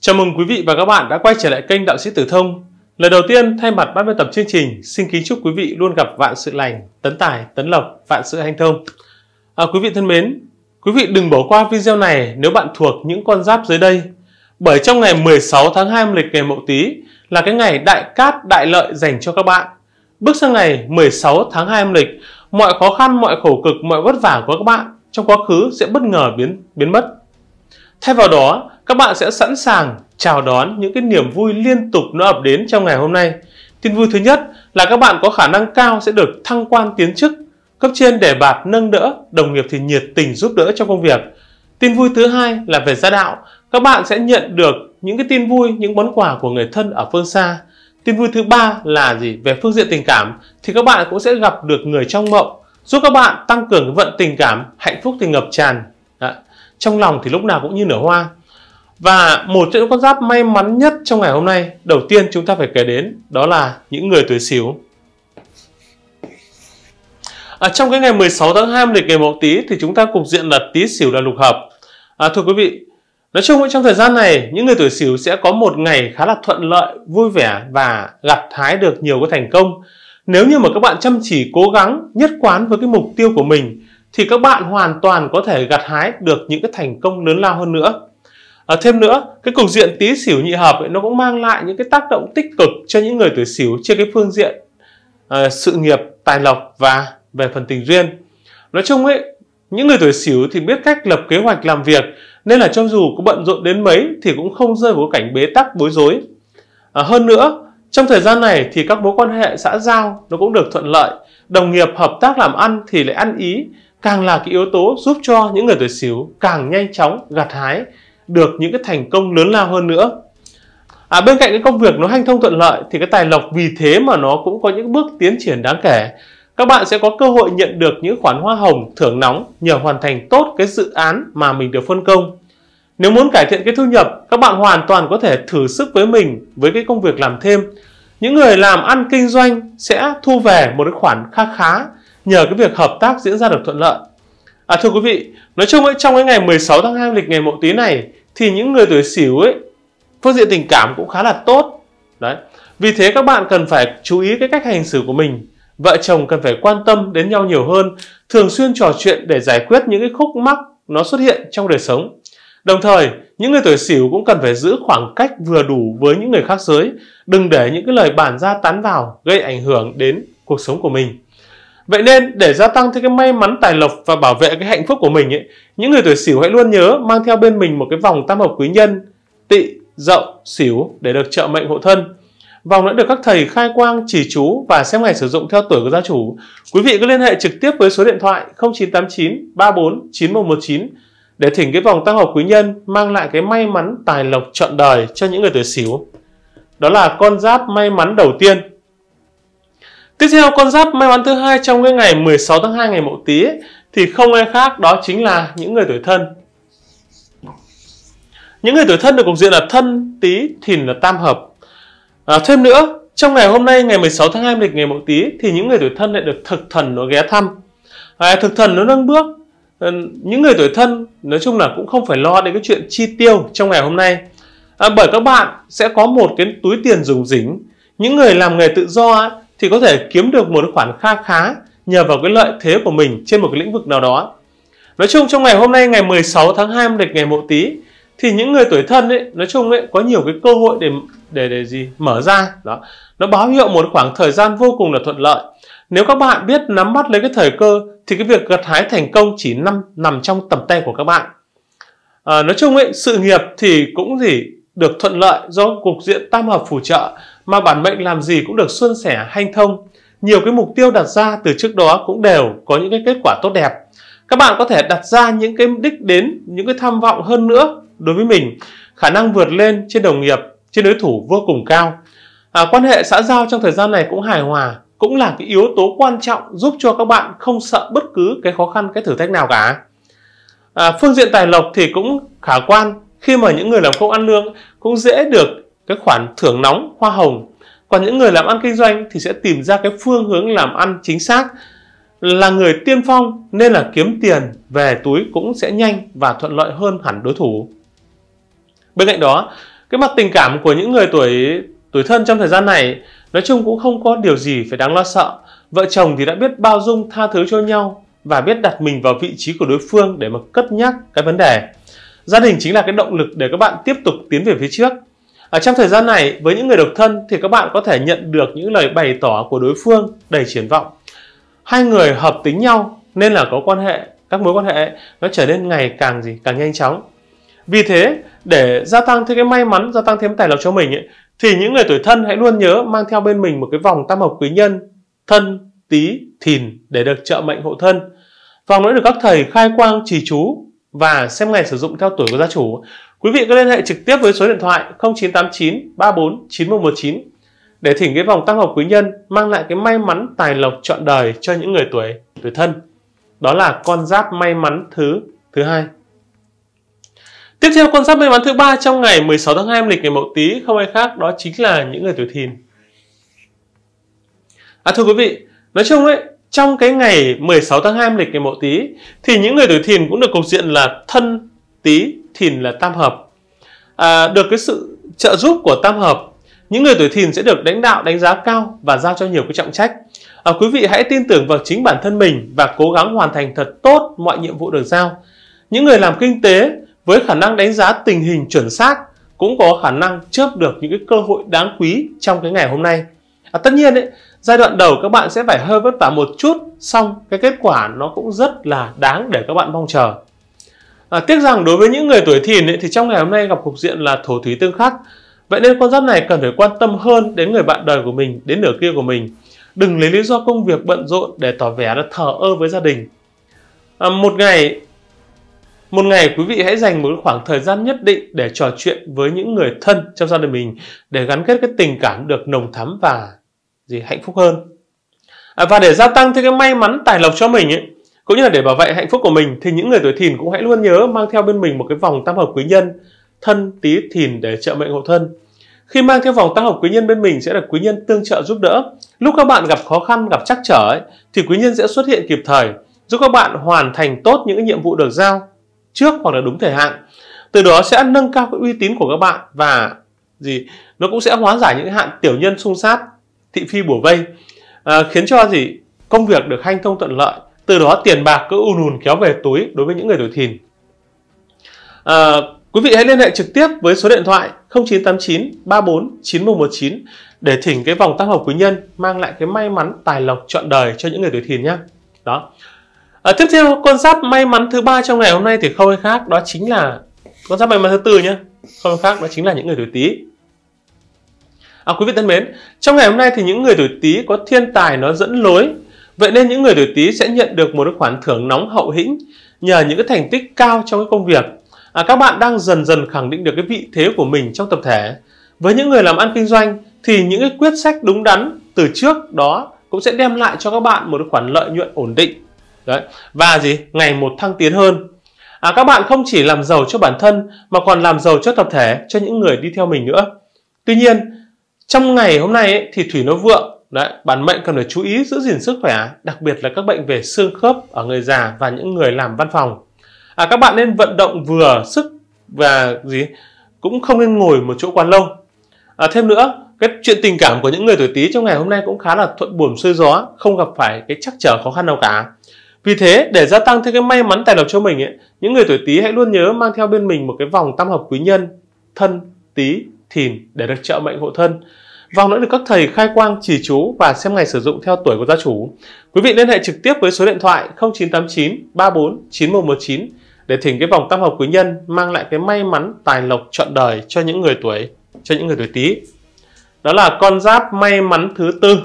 Chào mừng quý vị và các bạn đã quay trở lại kênh Đạo sĩ Tử Thông. Lời đầu tiên, thay mặt ban biên tập chương trình, xin kính chúc quý vị luôn gặp vạn sự lành, tấn tài, tấn lộc, vạn sự hanh thông. À, quý vị thân mến, quý vị đừng bỏ qua video này nếu bạn thuộc những con giáp dưới đây. Bởi trong ngày 16 tháng 2 âm lịch ngày Mậu Tý là cái ngày đại cát đại lợi dành cho các bạn. Bước sang ngày 16 tháng 2 âm lịch, mọi khó khăn, mọi khổ cực, mọi vất vả của các bạn trong quá khứ sẽ bất ngờ biến biến mất. Thay vào đó, các bạn sẽ sẵn sàng chào đón những cái niềm vui liên tục nó ập đến trong ngày hôm nay. Tin vui thứ nhất là các bạn có khả năng cao sẽ được thăng quan tiến chức, cấp trên đề bạt nâng đỡ, đồng nghiệp thì nhiệt tình giúp đỡ trong công việc. Tin vui thứ hai là về gia đạo, các bạn sẽ nhận được những cái tin vui, những món quà của người thân ở phương xa. Tin vui thứ ba là gì? Về phương diện tình cảm thì các bạn cũng sẽ gặp được người trong mộng, giúp các bạn tăng cường vận tình cảm, hạnh phúc thì ngập tràn. Đó. Trong lòng thì lúc nào cũng như nở hoa. Và một trong những con giáp may mắn nhất trong ngày hôm nay, đầu tiên chúng ta phải kể đến đó là những người tuổi Sửu. À, trong cái ngày 16 tháng 2 lịch ngày Mậu Tý thì chúng ta cục diện là Tý Sửu là lục hợp. À, thưa quý vị, nói chung trong thời gian này những người tuổi Sửu sẽ có một ngày khá là thuận lợi, vui vẻ và gặt hái được nhiều cái thành công. Nếu như mà các bạn chăm chỉ cố gắng nhất quán với cái mục tiêu của mình thì các bạn hoàn toàn có thể gặt hái được những cái thành công lớn lao hơn nữa. À, thêm nữa, cái cục diện tí xỉu nhị hợp ấy, nó cũng mang lại những cái tác động tích cực cho những người tuổi xỉu trên cái phương diện à, sự nghiệp, tài lộc và về phần tình duyên. Nói chung ấy, những người tuổi xỉu thì biết cách lập kế hoạch làm việc nên là cho dù có bận rộn đến mấy thì cũng không rơi vào cảnh bế tắc bối rối. À, hơn nữa, trong thời gian này thì các mối quan hệ xã giao nó cũng được thuận lợi, đồng nghiệp hợp tác làm ăn thì lại ăn ý, càng là cái yếu tố giúp cho những người tuổi xỉu càng nhanh chóng gặt hái được những cái thành công lớn lao hơn nữa à, bên cạnh cái công việc nó hanh thông thuận lợi thì cái tài lộc vì thế mà nó cũng có những bước tiến triển đáng kể các bạn sẽ có cơ hội nhận được những khoản hoa hồng thưởng nóng nhờ hoàn thành tốt cái dự án mà mình được phân công nếu muốn cải thiện cái thu nhập các bạn hoàn toàn có thể thử sức với mình với cái công việc làm thêm những người làm ăn kinh doanh sẽ thu về một cái khoản kha khá nhờ cái việc hợp tác diễn ra được thuận lợi À, thưa quý vị, nói chung ấy, trong cái ngày 16 tháng 2 lịch ngày mậu Tý này thì những người tuổi sửu ấy phương diện tình cảm cũng khá là tốt đấy vì thế các bạn cần phải chú ý cái cách hành xử của mình vợ chồng cần phải quan tâm đến nhau nhiều hơn thường xuyên trò chuyện để giải quyết những cái khúc mắc nó xuất hiện trong đời sống đồng thời những người tuổi sửu cũng cần phải giữ khoảng cách vừa đủ với những người khác giới đừng để những cái lời bàn ra tán vào gây ảnh hưởng đến cuộc sống của mình Vậy nên để gia tăng thêm cái may mắn tài lộc và bảo vệ cái hạnh phúc của mình ấy, những người tuổi Sửu hãy luôn nhớ mang theo bên mình một cái vòng tam hợp quý nhân, Tỵ, Dậu, Sửu để được trợ mệnh hộ thân. Vòng đã được các thầy khai quang, chỉ chú và xem ngày sử dụng theo tuổi của gia chủ. Quý vị có liên hệ trực tiếp với số điện thoại 0989 34 9119 để thỉnh cái vòng tam hợp quý nhân mang lại cái may mắn tài lộc trọn đời cho những người tuổi Sửu. Đó là con giáp may mắn đầu tiên Tiếp theo con giáp may mắn thứ hai trong cái ngày 16 tháng 2 ngày Mậu Tý thì không ai khác đó chính là những người tuổi thân. Những người tuổi thân được cục diện là thân, tý, thìn là tam hợp. À, thêm nữa, trong ngày hôm nay ngày 16 tháng 2 lịch ngày Mậu Tý thì những người tuổi thân lại được thực thần nó ghé thăm. À, thực thần nó nâng bước. Ừ, những người tuổi thân nói chung là cũng không phải lo đến cái chuyện chi tiêu trong ngày hôm nay. À, bởi các bạn sẽ có một cái túi tiền dùng dính. Những người làm nghề tự do thì có thể kiếm được một khoản kha khá nhờ vào cái lợi thế của mình trên một cái lĩnh vực nào đó. Nói chung trong ngày hôm nay ngày 16 tháng 2 âm lịch ngày Mậu Tý thì những người tuổi thân ấy nói chung ấy có nhiều cái cơ hội để để để gì mở ra đó nó báo hiệu một khoảng thời gian vô cùng là thuận lợi nếu các bạn biết nắm bắt lấy cái thời cơ thì cái việc gặt hái thành công chỉ nằm nằm trong tầm tay của các bạn à, nói chung ấy sự nghiệp thì cũng gì được thuận lợi do cục diện tam hợp phù trợ mà bản mệnh làm gì cũng được xuân sẻ hanh thông. Nhiều cái mục tiêu đặt ra từ trước đó cũng đều có những cái kết quả tốt đẹp. Các bạn có thể đặt ra những cái đích đến, những cái tham vọng hơn nữa đối với mình. Khả năng vượt lên trên đồng nghiệp, trên đối thủ vô cùng cao. À, quan hệ xã giao trong thời gian này cũng hài hòa, cũng là cái yếu tố quan trọng giúp cho các bạn không sợ bất cứ cái khó khăn, cái thử thách nào cả. À, phương diện tài lộc thì cũng khả quan khi mà những người làm công ăn lương cũng dễ được cái khoản thưởng nóng hoa hồng còn những người làm ăn kinh doanh thì sẽ tìm ra cái phương hướng làm ăn chính xác là người tiên phong nên là kiếm tiền về túi cũng sẽ nhanh và thuận lợi hơn hẳn đối thủ bên cạnh đó cái mặt tình cảm của những người tuổi tuổi thân trong thời gian này nói chung cũng không có điều gì phải đáng lo sợ vợ chồng thì đã biết bao dung tha thứ cho nhau và biết đặt mình vào vị trí của đối phương để mà cất nhắc cái vấn đề gia đình chính là cái động lực để các bạn tiếp tục tiến về phía trước ở trong thời gian này với những người độc thân thì các bạn có thể nhận được những lời bày tỏ của đối phương đầy triển vọng hai người hợp tính nhau nên là có quan hệ các mối quan hệ nó trở nên ngày càng gì càng nhanh chóng vì thế để gia tăng thêm cái may mắn gia tăng thêm tài lộc cho mình ấy, thì những người tuổi thân hãy luôn nhớ mang theo bên mình một cái vòng tam hợp quý nhân thân tý thìn để được trợ mệnh hộ thân vòng nữa được các thầy khai quang trì chú và xem ngày sử dụng theo tuổi của gia chủ. Quý vị có liên hệ trực tiếp với số điện thoại 0989 34 9119 để thỉnh cái vòng tăng hợp quý nhân mang lại cái may mắn tài lộc trọn đời cho những người tuổi tuổi thân. Đó là con giáp may mắn thứ thứ hai. Tiếp theo con giáp may mắn thứ ba trong ngày 16 tháng 2 lịch ngày Mậu Tý không ai khác đó chính là những người tuổi Thìn. À thưa quý vị, nói chung ấy trong cái ngày 16 tháng 2 âm lịch ngày Mậu Tý thì những người tuổi Thìn cũng được cục diện là thân Tý, Thìn là tam hợp. À, được cái sự trợ giúp của tam hợp, những người tuổi Thìn sẽ được lãnh đạo đánh giá cao và giao cho nhiều cái trọng trách. À, quý vị hãy tin tưởng vào chính bản thân mình và cố gắng hoàn thành thật tốt mọi nhiệm vụ được giao. Những người làm kinh tế với khả năng đánh giá tình hình chuẩn xác cũng có khả năng chớp được những cái cơ hội đáng quý trong cái ngày hôm nay. À, tất nhiên ấy, giai đoạn đầu các bạn sẽ phải hơi vất vả một chút xong cái kết quả nó cũng rất là đáng để các bạn mong chờ à, tiếc rằng đối với những người tuổi thìn ấy, thì trong ngày hôm nay gặp cục diện là thổ thủy tương khắc vậy nên con giáp này cần phải quan tâm hơn đến người bạn đời của mình đến nửa kia của mình đừng lấy lý do công việc bận rộn để tỏ vẻ là thờ ơ với gia đình à, một ngày một ngày quý vị hãy dành một khoảng thời gian nhất định để trò chuyện với những người thân trong gia đình mình để gắn kết cái tình cảm được nồng thắm và gì hạnh phúc hơn à, và để gia tăng thêm cái may mắn tài lộc cho mình ấy, cũng như là để bảo vệ hạnh phúc của mình thì những người tuổi thìn cũng hãy luôn nhớ mang theo bên mình một cái vòng tam hợp quý nhân thân tí thìn để trợ mệnh hộ thân khi mang theo vòng tam hợp quý nhân bên mình sẽ được quý nhân tương trợ giúp đỡ lúc các bạn gặp khó khăn gặp trắc trở ấy, thì quý nhân sẽ xuất hiện kịp thời giúp các bạn hoàn thành tốt những nhiệm vụ được giao trước hoặc là đúng thời hạn từ đó sẽ nâng cao cái uy tín của các bạn và gì nó cũng sẽ hóa giải những hạn tiểu nhân xung sát thị phi bổ vây à, khiến cho gì công việc được hanh thông thuận lợi từ đó tiền bạc cứ ùn ùn kéo về túi đối với những người tuổi thìn à, quý vị hãy liên hệ trực tiếp với số điện thoại 0989 34 9119 để thỉnh cái vòng tăng hợp quý nhân mang lại cái may mắn tài lộc trọn đời cho những người tuổi thìn nhé đó à, tiếp theo con giáp may mắn thứ ba trong ngày hôm nay thì không ai khác đó chính là con giáp may mắn thứ tư nhé không khác đó chính là những người tuổi tý À, quý vị thân mến, trong ngày hôm nay thì những người tuổi Tý có thiên tài nó dẫn lối. Vậy nên những người tuổi Tý sẽ nhận được một khoản thưởng nóng hậu hĩnh nhờ những cái thành tích cao trong cái công việc. À, các bạn đang dần dần khẳng định được cái vị thế của mình trong tập thể. Với những người làm ăn kinh doanh thì những cái quyết sách đúng đắn từ trước đó cũng sẽ đem lại cho các bạn một khoản lợi nhuận ổn định. Đấy. Và gì? Ngày một thăng tiến hơn. À, các bạn không chỉ làm giàu cho bản thân mà còn làm giàu cho tập thể, cho những người đi theo mình nữa. Tuy nhiên, trong ngày hôm nay ấy, thì thủy nó vượng, đấy, bản mệnh cần phải chú ý giữ gìn sức khỏe, đặc biệt là các bệnh về xương khớp ở người già và những người làm văn phòng. À, các bạn nên vận động vừa sức và gì cũng không nên ngồi một chỗ quá lâu. À, thêm nữa, cái chuyện tình cảm của những người tuổi Tý trong ngày hôm nay cũng khá là thuận buồm xuôi gió, không gặp phải cái chắc trở khó khăn nào cả. Vì thế, để gia tăng thêm cái may mắn tài lộc cho mình ấy, những người tuổi Tý hãy luôn nhớ mang theo bên mình một cái vòng tam hợp quý nhân, thân, Tý thìn để được trợ mệnh hộ thân. Vòng nữa được các thầy khai quang chỉ chú và xem ngày sử dụng theo tuổi của gia chủ. Quý vị liên hệ trực tiếp với số điện thoại 0989 34 9119 để thỉnh cái vòng tam hợp quý nhân mang lại cái may mắn tài lộc trọn đời cho những người tuổi cho những người tuổi tý. Đó là con giáp may mắn thứ tư.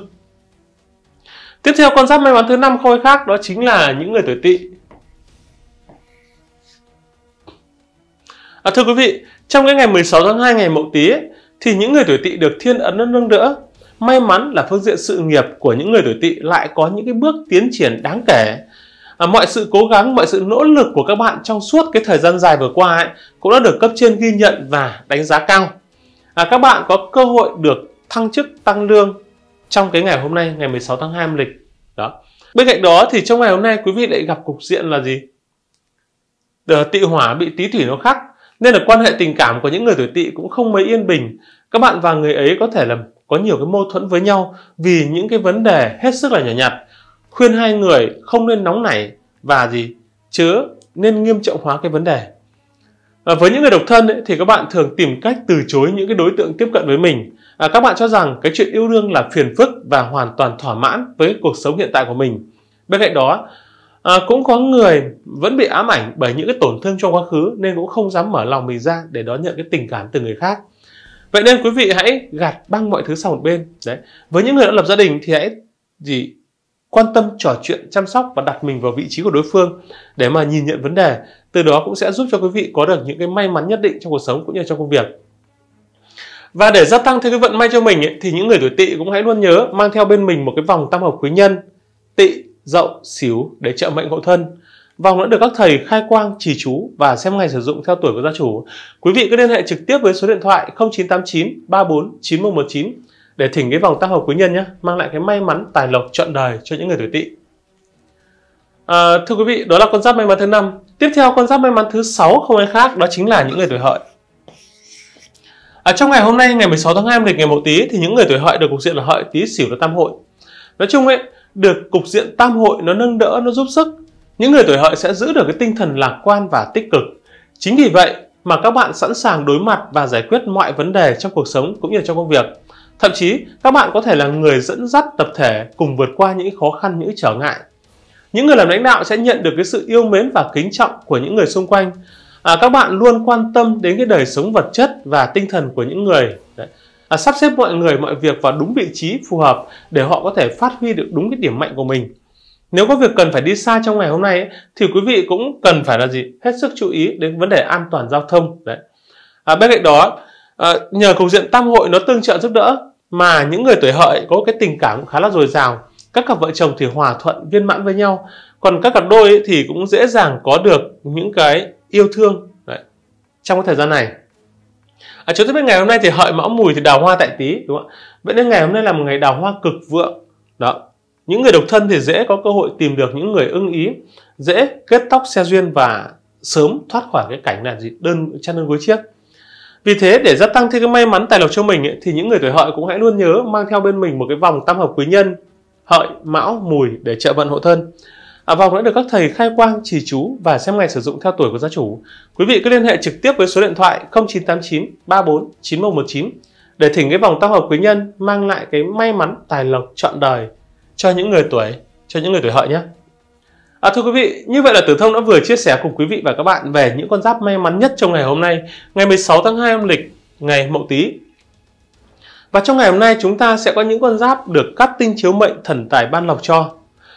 Tiếp theo con giáp may mắn thứ năm khôi khác đó chính là những người tuổi tỵ. À, thưa quý vị, trong cái ngày 16 tháng 2 ngày Mậu Tý thì những người tuổi Tỵ được thiên ấn nâng đỡ. May mắn là phương diện sự nghiệp của những người tuổi Tỵ lại có những cái bước tiến triển đáng kể. À, mọi sự cố gắng, mọi sự nỗ lực của các bạn trong suốt cái thời gian dài vừa qua ấy, cũng đã được cấp trên ghi nhận và đánh giá cao. À, các bạn có cơ hội được thăng chức, tăng lương trong cái ngày hôm nay, ngày 16 tháng 2 âm lịch. Đó. Bên cạnh đó thì trong ngày hôm nay quý vị lại gặp cục diện là gì? Ờ, tỵ hỏa bị tí thủy nó khắc nên là quan hệ tình cảm của những người tuổi tỵ cũng không mấy yên bình các bạn và người ấy có thể là có nhiều cái mâu thuẫn với nhau vì những cái vấn đề hết sức là nhỏ nhặt khuyên hai người không nên nóng nảy và gì chớ nên nghiêm trọng hóa cái vấn đề và với những người độc thân ấy, thì các bạn thường tìm cách từ chối những cái đối tượng tiếp cận với mình à, các bạn cho rằng cái chuyện yêu đương là phiền phức và hoàn toàn thỏa mãn với cuộc sống hiện tại của mình bên cạnh đó À, cũng có người vẫn bị ám ảnh bởi những cái tổn thương trong quá khứ nên cũng không dám mở lòng mình ra để đón nhận cái tình cảm từ người khác. Vậy nên quý vị hãy gạt băng mọi thứ sang một bên. Đấy. Với những người đã lập gia đình thì hãy gì quan tâm trò chuyện chăm sóc và đặt mình vào vị trí của đối phương để mà nhìn nhận vấn đề từ đó cũng sẽ giúp cho quý vị có được những cái may mắn nhất định trong cuộc sống cũng như trong công việc và để gia tăng thêm cái vận may cho mình ấy, thì những người tuổi tỵ cũng hãy luôn nhớ mang theo bên mình một cái vòng tam hợp quý nhân tỵ dậu, xíu để trợ mệnh hộ thân. Vòng đã được các thầy khai quang, trì chú và xem ngày sử dụng theo tuổi của gia chủ. Quý vị cứ liên hệ trực tiếp với số điện thoại 0989 34 9119 để thỉnh cái vòng tam hợp quý nhân nhé, mang lại cái may mắn tài lộc trọn đời cho những người tuổi tỵ. À, thưa quý vị, đó là con giáp may mắn thứ năm. Tiếp theo con giáp may mắn thứ sáu không ai khác đó chính là những người tuổi hợi. À, trong ngày hôm nay ngày 16 tháng 2 lịch ngày Mậu Tý thì những người tuổi hợi được cục diện là hợi tý xỉu là tam hội. Nói chung ấy, được cục diện tam hội nó nâng đỡ nó giúp sức những người tuổi hợi sẽ giữ được cái tinh thần lạc quan và tích cực chính vì vậy mà các bạn sẵn sàng đối mặt và giải quyết mọi vấn đề trong cuộc sống cũng như trong công việc thậm chí các bạn có thể là người dẫn dắt tập thể cùng vượt qua những khó khăn những trở ngại những người làm lãnh đạo sẽ nhận được cái sự yêu mến và kính trọng của những người xung quanh à, các bạn luôn quan tâm đến cái đời sống vật chất và tinh thần của những người Đấy à, sắp xếp mọi người mọi việc vào đúng vị trí phù hợp để họ có thể phát huy được đúng cái điểm mạnh của mình nếu có việc cần phải đi xa trong ngày hôm nay ấy, thì quý vị cũng cần phải là gì hết sức chú ý đến vấn đề an toàn giao thông đấy à, bên cạnh đó à, nhờ cục diện tam hội nó tương trợ giúp đỡ mà những người tuổi hợi có cái tình cảm khá là dồi dào các cặp vợ chồng thì hòa thuận viên mãn với nhau còn các cặp đôi thì cũng dễ dàng có được những cái yêu thương đấy, trong cái thời gian này à, chúng ta biết ngày hôm nay thì hợi mão mùi thì đào hoa tại tí đúng không ạ vậy nên ngày hôm nay là một ngày đào hoa cực vượng đó những người độc thân thì dễ có cơ hội tìm được những người ưng ý dễ kết tóc xe duyên và sớm thoát khỏi cái cảnh là gì đơn chăn đơn gối chiếc vì thế để gia tăng thêm cái may mắn tài lộc cho mình ấy, thì những người tuổi hợi cũng hãy luôn nhớ mang theo bên mình một cái vòng tam hợp quý nhân hợi mão mùi để trợ vận hộ thân À, vòng đã được các thầy khai quang, trì chú và xem ngày sử dụng theo tuổi của gia chủ. Quý vị cứ liên hệ trực tiếp với số điện thoại 0989 34 9119 để thỉnh cái vòng tam hợp quý nhân mang lại cái may mắn tài lộc trọn đời cho những người tuổi cho những người tuổi hợi nhé. À, thưa quý vị, như vậy là Tử Thông đã vừa chia sẻ cùng quý vị và các bạn về những con giáp may mắn nhất trong ngày hôm nay, ngày 16 tháng 2 âm lịch, ngày Mậu Tý. Và trong ngày hôm nay chúng ta sẽ có những con giáp được cắt tinh chiếu mệnh thần tài ban lộc cho.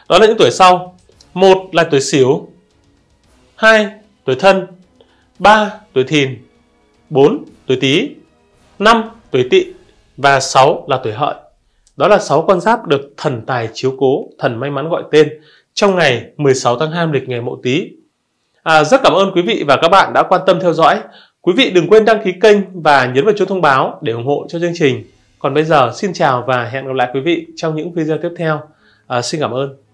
Đó là những tuổi sau, một là tuổi xỉu, hai tuổi thân, ba tuổi thìn, bốn tuổi tý, năm tuổi tỵ và sáu là tuổi hợi. Đó là sáu con giáp được thần tài chiếu cố, thần may mắn gọi tên trong ngày 16 tháng 2 lịch ngày Mậu Tý. À, rất cảm ơn quý vị và các bạn đã quan tâm theo dõi. Quý vị đừng quên đăng ký kênh và nhấn vào chuông thông báo để ủng hộ cho chương trình. Còn bây giờ xin chào và hẹn gặp lại quý vị trong những video tiếp theo. À, xin cảm ơn.